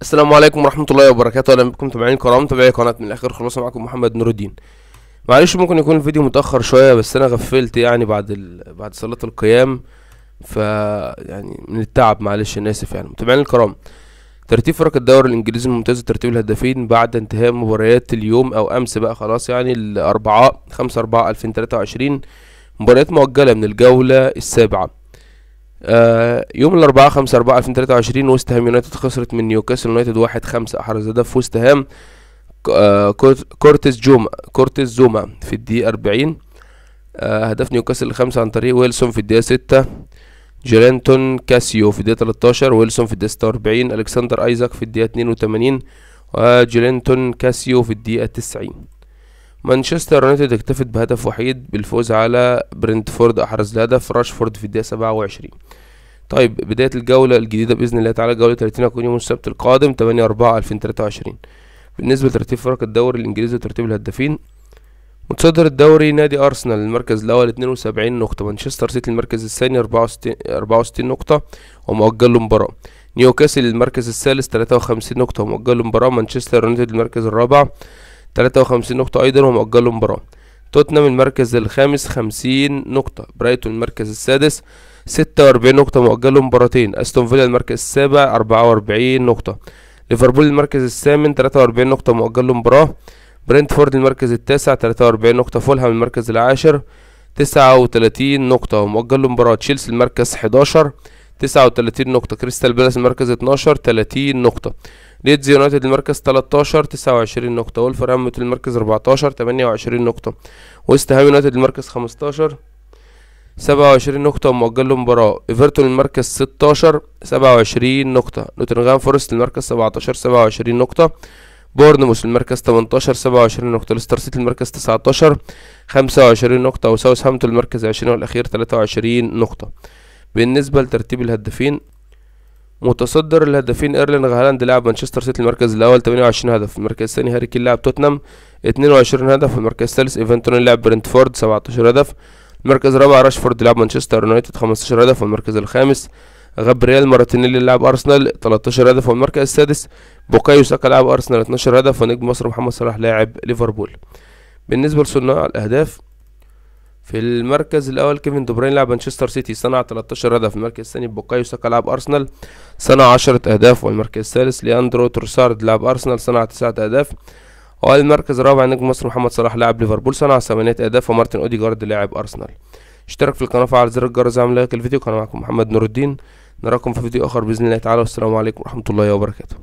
السلام عليكم ورحمة الله وبركاته أهلا بكم متابعين الكرام متابعي قناة من الآخر خلاص معاكم محمد نور الدين معلش ممكن يكون الفيديو متأخر شوية بس أنا غفلت يعني بعد ال... بعد صلاة القيام ف يعني من التعب معلش أنا آسف يعني متابعين الكرام ترتيب فرق الدوري الإنجليزي الممتاز ترتيب الهدافين بعد انتهاء مباريات اليوم أو أمس بقى خلاص يعني الأربعاء 5 4 2023 مباريات مؤجلة من الجولة السابعة آه، يوم الاربعاء 5 4 2023 ويست هام يونايتد خسرت من نيوكاسل يونايتد 1 5 احرز هدف ويست هام آه، كورتيز جوما كورتيز زوما في الدقيقة 40 آه، هدف نيوكاسل خمسة عن طريق ويلسون في الدقيقة 6 جيرانتون كاسيو في الدقيقة 13 ويلسون في الدقيقة 46 الكسندر ايزاك في الدقيقة 82 وجيرانتون كاسيو في الدقيقة 90 مانشستر يونايتد اكتفت بهدف وحيد بالفوز على برنتفورد احرز الهدف راشفورد في الدقيقه 27 طيب بدايه الجوله الجديده باذن الله تعالى جوله 30 هتكون يوم السبت القادم 8 4 2023 بالنسبه لترتيب فرق الدوري الانجليزي وترتيب الهدافين متصدر الدوري نادي ارسنال المركز الاول 72 نقطه مانشستر سيتي المركز الثاني 64 64 نقطه ومؤجل له مباراه نيوكاسل المركز الثالث 53 نقطه ومؤجل له مباراه مانشستر يونايتد المركز الرابع 53 نقطة أيضا ومؤجلوا المباراة توتنهام المركز الخامس 50 نقطة برايتون المركز السادس 46 نقطة مؤجلوا مباراتين أستون فيلا المركز السابع 44 نقطة ليفربول المركز الثامن 43 نقطة مؤجل مباراة برنتفورد المركز التاسع 43 نقطة فولهام المركز العاشر 39 نقطة ومؤجل مباراة تشيلسي المركز 11 39 نقطة كريستال بالاس المركز 12 30 نقطة ليدز يونايتد المركز 13 29 نقطة ولفرهامبتون المركز 14 28 نقطة ويست هام يونايتد المركز 15 27 نقطة ومؤجل له مباراة ايفرتون المركز 16 27 نقطة نوتنغهام فورست المركز 17 27 نقطة بورنموث المركز 18 27 نقطة ليستر سيتي المركز 19 25 نقطة وساوث هامبتون المركز 20 والأخير 23 نقطة بالنسبة لترتيب الهدافين متصدر الهدافين ايرلين هالاند لاعب مانشستر سيتي المركز الاول 28 هدف المركز الثاني هاري كين لاعب توتنهام 22 هدف المركز الثالث ايفنتون لاعب برنتفورد 17 هدف المركز الرابع راشفورد لاعب مانشستر يونايتد 15 هدف والمركز الخامس غابرييل مارتينيلي لاعب ارسنال 13 هدف والمركز السادس بوكايو ساكا لاعب ارسنال 12 هدف ونجم مصر محمد صلاح لاعب ليفربول بالنسبه لصناع الاهداف في المركز الاول كيفن دي بروين لعب مانشستر سيتي صنع 13 هدف المركز الثاني بوكايو ساكا لعب ارسنال صنع 10 اهداف والمركز الثالث لياندرو تروسارد لعب ارسنال صنع 9 اهداف والمركز الرابع نجم مصر محمد صلاح لاعب ليفربول صنع 8 اهداف ومارتن اوديجارد لاعب ارسنال اشترك في القناه وفعل زر الجرس اعمل لايك الفيديو كان معكم محمد نور الدين نراكم في فيديو اخر باذن الله تعالى والسلام عليكم ورحمه الله وبركاته